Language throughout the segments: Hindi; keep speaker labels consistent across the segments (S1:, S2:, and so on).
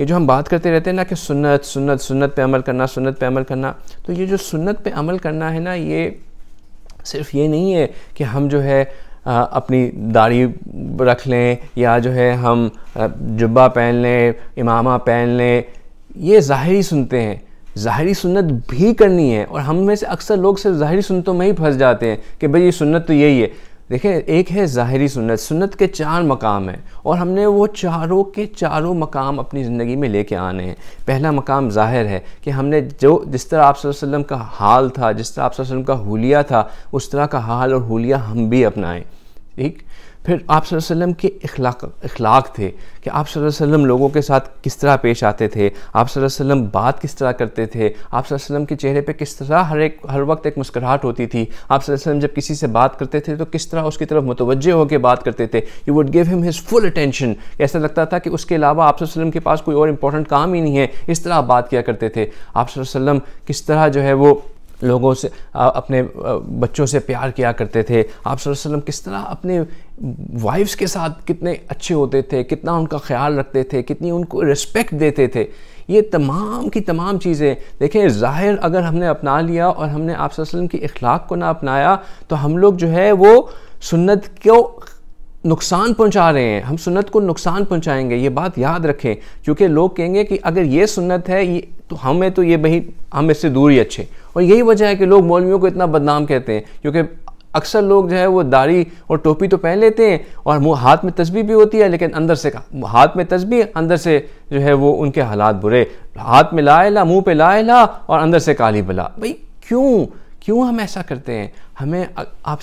S1: ये जो हम बात करते रहते हैं ना कि सुन्नत सुन्नत सुन्नत पे अमल करना सुन्नत पे अमल करना तो ये जो सुन्नत पे अमल करना है ना ये सिर्फ ये नहीं है कि हम जो है आ, अपनी दाढ़ी रख लें या जो है हम जुब्बा पहन लें इमामा पहन लें ये ज़ाहरी सुनते हैं ज़ाहरी सुन्नत भी करनी है और हम में से अक्सर लोग सिर्फ ज़ाहरी सुनतों में ही फंस जाते हैं कि भाई ये सुन्नत तो यही है देखिए एक है ज़ाहरी सुन्नत सुन्नत के चार मकाम हैं और हमने वो चारों के चारों मकाम अपनी ज़िंदगी में लेके आने हैं पहला मकाम ज़ाहिर है कि हमने जो जिस तरह आप वसल्लम का हाल था जिस तरह आप वसल्लम का हुलिया था उस तरह का हाल और हुलिया हम भी अपनाएं ठीक फिर आप वसल्लम के अखलाक अखलाक थे कि आप वसल्लम लोगों के साथ किस तरह पेश आते थे आप वसल्लम बात किस तरह करते थे आप वसल्लम के चेहरे पे किस तरह हर एक हर वक्त एक मुस्कुराहट होती थी आप वसल्लम जब किसी से बात करते थे तो किस तरह उसकी तरफ मुतवजह होकर बात करते थे you would give him his full attention ऐसा लगता था कि उसके अलावा आप वसल्लम के पास कोई और इम्पोर्टेंट काम ही नहीं है इस तरह आप बात किया करते थे आप वसल्लम किस तरह जो है वो लोगों से अपने बच्चों से प्यार किया करते थे आप वसल्लम किस तरह अपने वाइफ्स के साथ कितने अच्छे होते थे कितना उनका ख्याल रखते थे कितनी उनको रिस्पेक्ट देते थे ये तमाम की तमाम चीज़ें देखें ज़ाहिर अगर हमने अपना लिया और हमने आप वसल्लम की अखलाक को ना अपनाया तो हम लोग जो है वो सुन्नत को नुकसान पहुंचा रहे हैं हम सुन्नत को नुकसान पहुंचाएंगे ये बात याद रखें क्योंकि लोग कहेंगे कि अगर ये सुन्नत है ये तो हमें तो ये भाई हम इससे दूर ही अच्छे और यही वजह है कि लोग मौलवियों को इतना बदनाम कहते हैं क्योंकि अक्सर लोग जो है वो दाढ़ी और टोपी तो पहन लेते हैं और मुँह हाथ में तस्बी भी होती है लेकिन अंदर से हाथ में तस्बी अंदर से जो है वो उनके हालात बुरे हाथ में ला ला मुँह पे ला ला और अंदर से काली बला भाई क्यों क्यों हम ऐसा करते हैं हमें आप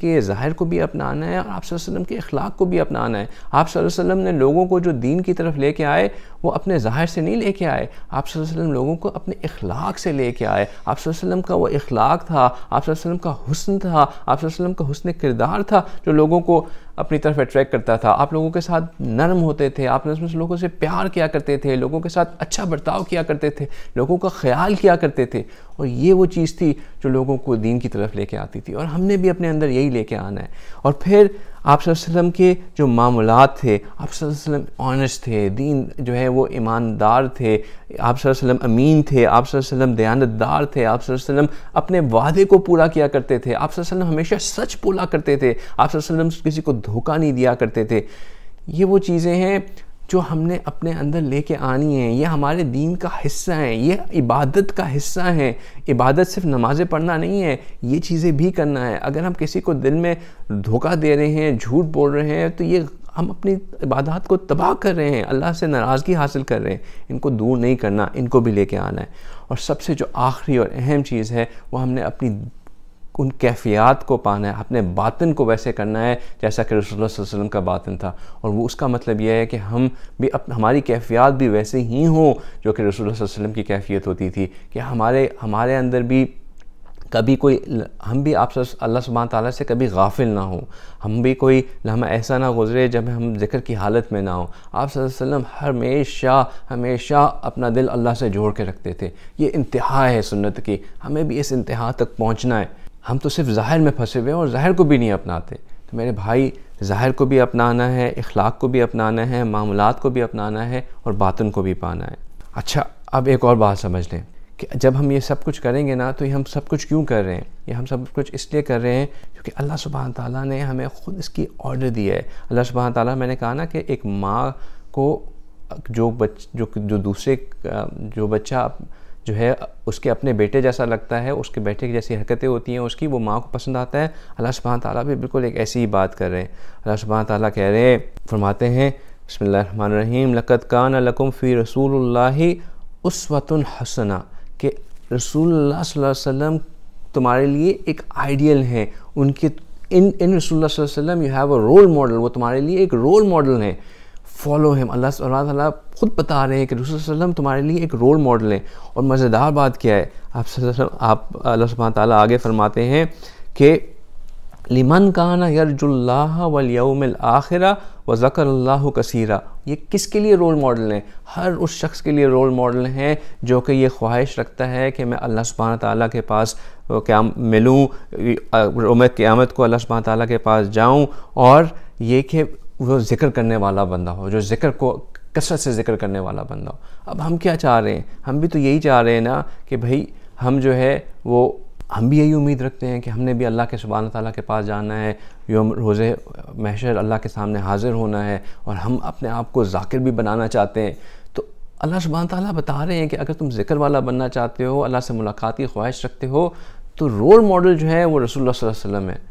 S1: के ज़ाहिर को भी अपनाना है और आप के अखलाक को भी अपनाना है आप ने लोगों को जो दीन की तरफ लेके आए वो अपने ज़ाहिर से नहीं लेके आए आप लोगों को अपने अखलाक से लेके आए आप का वो अखलाक था आप वसल्लम का हुस्न था आप वसल्लम का हुस्न किरदार था जो लोगों को अपनी तरफ अट्रैक्ट करता था आप लोगों के साथ नरम होते थे आप से लोगों से प्यार किया करते थे लोगों के साथ अच्छा बर्ताव किया करते थे लोगों का ख्याल किया करते थे और ये वो चीज़ थी जो लोगों को दीन की तरफ लेके आती थी और हमने भी अपने अंदर यही लेके आना है और फिर आप सल्लम के जो मामलात थे आप सल्लम ऑनेस्ट थे दीन जो है वो ईमानदार थे आप सल्लम अमीन थे आप सल्लम दयानतदार थे आप सल्लम अपने वादे को पूरा किया करते थे आप सल्लम हमेशा सच बोला करते थे आप सल्लम किसी को धोखा नहीं दिया करते थे ये वो चीज़ें हैं जो हमने अपने अंदर लेके आनी है ये हमारे दीन का हिस्सा है ये इबादत का हिस्सा है इबादत सिर्फ नमाज़ें पढ़ना नहीं है ये चीज़ें भी करना है अगर हम किसी को दिल में धोखा दे रहे हैं झूठ बोल रहे हैं तो ये हम अपनी इबादत को तबाह कर रहे हैं अल्लाह से नाराज़गी हासिल कर रहे हैं इनको दूर नहीं करना इनको भी लेके आना है और सबसे जो आखिरी और अहम चीज़ है वो हमने अपनी उन कैफियात को पाना है अपने बातन को वैसे करना है जैसा कि रसोल वसलम का बातन था और वो उसका मतलब यह है कि हम भी अप, हमारी कैफियत भी वैसे ही हों जो कि वसलम की कैफियत होती थी कि हमारे हमारे अंदर भी कभी कोई हम भी आप अल्लाह सुबह ताली से कभी गाफिल ना हो हम भी कोई लम्हा ऐसा ना गुजरे जब हम जिक्र की हालत में ना हो आप हमेशा हमेशा अपना दिल अल्लाह से जोड़ के रखते थे ये इंतहा है सुन्नत की हमें भी इस इंतहा तक पहुँचना है हम तो सिर्फ ज़ाहिर में फंसे हुए हैं और ज़ाहिर को भी नहीं अपनाते तो मेरे भाई ज़ाहिर को भी अपनाना है इखलाक को भी अपनाना है मामलात को भी अपनाना है और बातन को भी पाना है अच्छा अब एक और बात समझ लें कि जब हम ये सब कुछ करेंगे ना तो ये हम सब कुछ क्यों कर रहे हैं ये हम सब कुछ इसलिए कर रहे हैं क्योंकि अल्लाह सुबहान ताला ने हमें ख़ुद इसकी ऑर्डर दिया है अल्लाह सुबहान ताली मैंने कहा ना कि एक माँ को जो बच जो जो दूसरे जो बच्चा जो है उसके अपने बेटे जैसा लगता है उसके बेटे की जैसी हरकतें होती हैं उसकी वो माँ को पसंद आता है अल्लाह सुबह ताली भी बिल्कुल एक ऐसी ही बात कर रहे हैं अल्लाह सुबह ताली कह रहे हैं फरमाते हैं बसमीम लक़त कान लकुम फ़ी रसूल उसवतन हसना के रसूल वसम तुम्हारे लिए एक आइडियल हैं उनके इन इन रसूल वसम you have a role model वो तुम्हारे लिए एक रोल मॉडल हैं फॉलो हिम अल्लाह ताला खुद बता रहे हैं कि रसुल्लम तुम्हारे लिए एक रोल मॉडल है और मज़ेदार बात क्या है आप आप अल्लाह सुबह आगे फरमाते हैं कि लिमन काना यरजुल्ला वलयम आखिरा व ज़कर कसीरा ये किसके लिए रोल मॉडल हैं हर उस शख्स के लिए रोल मॉडल हैं जो कि ये ख्वाहिश रखता है कि मैं अल्लाह सुबहान ताली के पास क्या मिलूँ मैं क़्यामत को अल्लाह सुबहान ताली के पास जाऊँ और ये कि वो ज़िक्र करने वाला बंदा हो जो ज़िक्र को कसरत से ज़िक्र करने वाला बंदा हो अब हम क्या चाह रहे हैं हम भी तो यही चाह रहे हैं ना कि भाई हम जो है वो हम भी यही उम्मीद रखते हैं कि हमने भी अल्लाह के सुबह ताली के पास जाना है योम रोज़ महशर अल्लाह के सामने हाज़िर होना है और हम अपने आप को जाकिर भी बनाना चाहते हैं तो अल्लाह सुबहान ताली बता रहे हैं कि अगर तुम जिक्र वाला बनना चाहते हो अल्लाह से मुलाकात की ख्वाहिश रखते हो तो रोल मॉडल जो है वो रसोल्ला वसम है